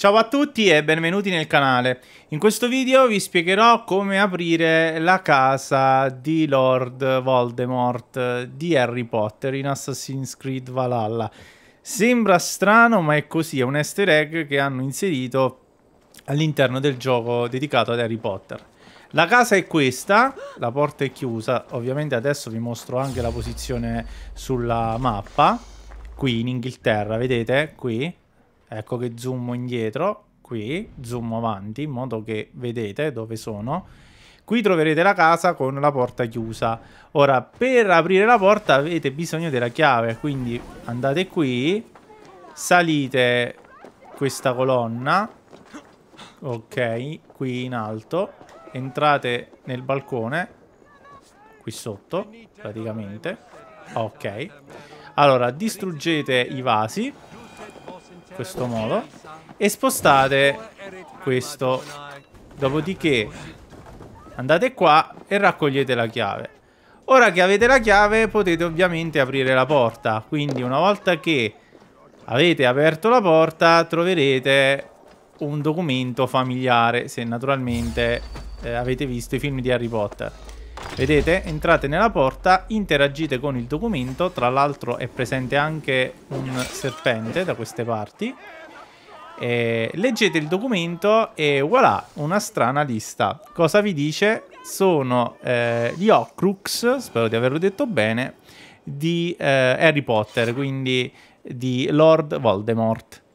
Ciao a tutti e benvenuti nel canale. In questo video vi spiegherò come aprire la casa di Lord Voldemort di Harry Potter in Assassin's Creed Valhalla. Sembra strano ma è così, è un easter egg che hanno inserito all'interno del gioco dedicato ad Harry Potter. La casa è questa, la porta è chiusa, ovviamente adesso vi mostro anche la posizione sulla mappa, qui in Inghilterra, vedete? Qui ecco che zoom indietro qui zoom avanti in modo che vedete dove sono qui troverete la casa con la porta chiusa ora per aprire la porta avete bisogno della chiave quindi andate qui salite questa colonna ok qui in alto entrate nel balcone qui sotto praticamente ok allora distruggete i vasi questo modo e spostate questo. Dopodiché andate qua e raccogliete la chiave. Ora che avete la chiave potete ovviamente aprire la porta, quindi una volta che avete aperto la porta troverete un documento familiare se naturalmente eh, avete visto i film di Harry Potter. Vedete? Entrate nella porta, interagite con il documento, tra l'altro è presente anche un serpente da queste parti. E leggete il documento e voilà, una strana lista. Cosa vi dice? Sono eh, gli Ocrux, spero di averlo detto bene, di eh, Harry Potter, quindi di Lord Voldemort.